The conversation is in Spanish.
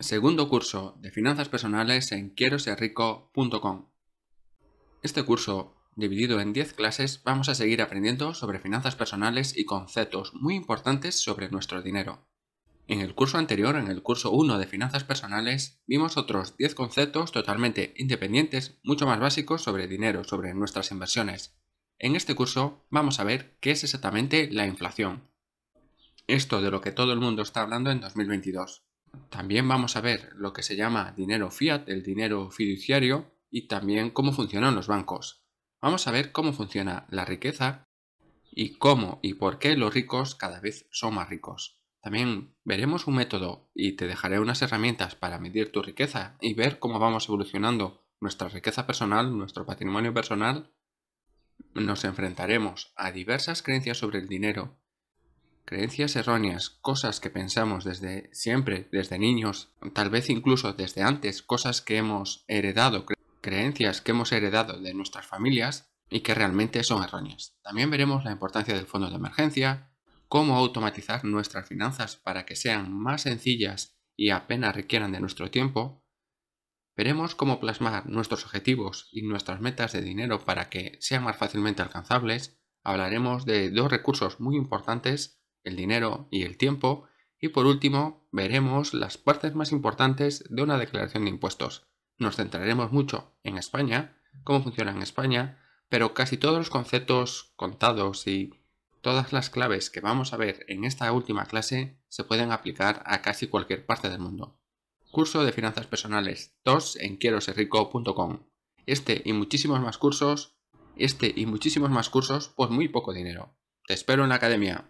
Segundo curso de finanzas personales en quiero ser rico.com. Este curso, dividido en 10 clases, vamos a seguir aprendiendo sobre finanzas personales y conceptos muy importantes sobre nuestro dinero. En el curso anterior, en el curso 1 de finanzas personales, vimos otros 10 conceptos totalmente independientes, mucho más básicos sobre dinero, sobre nuestras inversiones. En este curso vamos a ver qué es exactamente la inflación. Esto de lo que todo el mundo está hablando en 2022. También vamos a ver lo que se llama dinero fiat, el dinero fiduciario, y también cómo funcionan los bancos. Vamos a ver cómo funciona la riqueza y cómo y por qué los ricos cada vez son más ricos. También veremos un método y te dejaré unas herramientas para medir tu riqueza y ver cómo vamos evolucionando nuestra riqueza personal, nuestro patrimonio personal. Nos enfrentaremos a diversas creencias sobre el dinero creencias erróneas, cosas que pensamos desde siempre, desde niños, tal vez incluso desde antes, cosas que hemos heredado, creencias que hemos heredado de nuestras familias y que realmente son erróneas. También veremos la importancia del fondo de emergencia, cómo automatizar nuestras finanzas para que sean más sencillas y apenas requieran de nuestro tiempo. Veremos cómo plasmar nuestros objetivos y nuestras metas de dinero para que sean más fácilmente alcanzables. Hablaremos de dos recursos muy importantes el dinero y el tiempo, y por último, veremos las partes más importantes de una declaración de impuestos. Nos centraremos mucho en España, cómo funciona en España, pero casi todos los conceptos contados y todas las claves que vamos a ver en esta última clase se pueden aplicar a casi cualquier parte del mundo. Curso de Finanzas Personales 2 en quieroserrico.com. Este y muchísimos más cursos, este y muchísimos más cursos por pues muy poco dinero. Te espero en la academia.